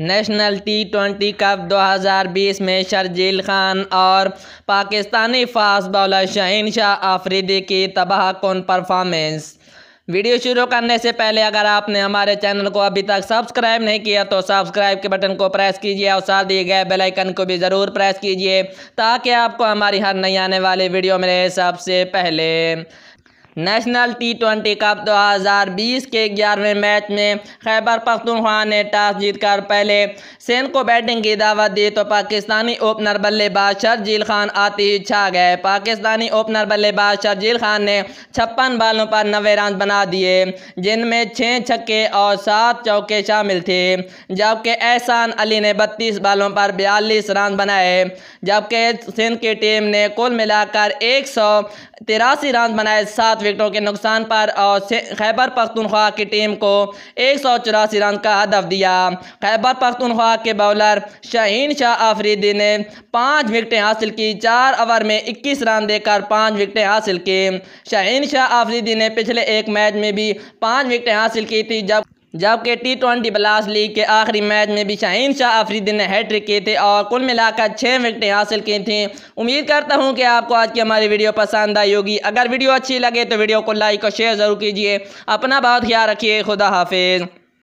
national T twenty cup 2020 में शर्जील खान और Pakistani fast bowler Shaheen Shah Afridi की तबाह कौन परफॉर्मेंस वीडियो शुरू करने से पहले अगर आपने हमारे चैनल को अभी तक सब्सक्राइब नहीं किया तो सब्सक्राइब के बटन को प्रेस कीजिए और साथ दिए गए बेल आइकन को भी ज़रूर प्रेस कीजिए ताकि आपको हमारी हर नई आने वाली वीडियो मिले सबसे पहले नेशनल टी ट्वेंटी कप 2020 के ग्यारहवें मैच में खैबर पख्तूनख्वा ने टॉस जीतकर पहले सेन को बैटिंग की दावत दी तो पाकिस्तानी ओपनर बल्लेबाज शर्जील खान आते ही छा गए पाकिस्तानी ओपनर बल्लेबाज शर्जील खान ने छप्पन बालों पर नवे रन बना दिए जिनमें छः छक्के और सात चौके शामिल थे जबकि एहसान अली ने बत्तीस बालों पर बयालीस रन बनाए जबकि सिंध की टीम ने कुल मिलाकर एक सौ तिरासी रन बनाए सात विकेटों के नुकसान पर और खैबर पख्तनख्वा की टीम को एक सौ चौरासी रन का हदफ दिया खैबर पख्तनख्वा के बॉलर शहीन शाह आफरीदी ने पाँच विकटें हासिल की चार ओवर में इक्कीस रन देकर पाँच विकटें हासिल की शहीन शाह आफरीदी ने पिछले एक मैच में भी पाँच विकटें हासिल की थी जब जबकि टी ट्वेंटी ब्लास्ट लीग के आखिरी मैच में भी शाहीन शाह आफरीदी ने हैट्रिक किए थे और कुल मिलाकर छः विकटें हासिल की थीं उम्मीद करता हूं कि आपको आज की हमारी वीडियो पसंद आई होगी अगर वीडियो अच्छी लगे तो वीडियो को लाइक और शेयर ज़रूर कीजिए अपना बहुत ख्याल रखिए खुदा हाफिज़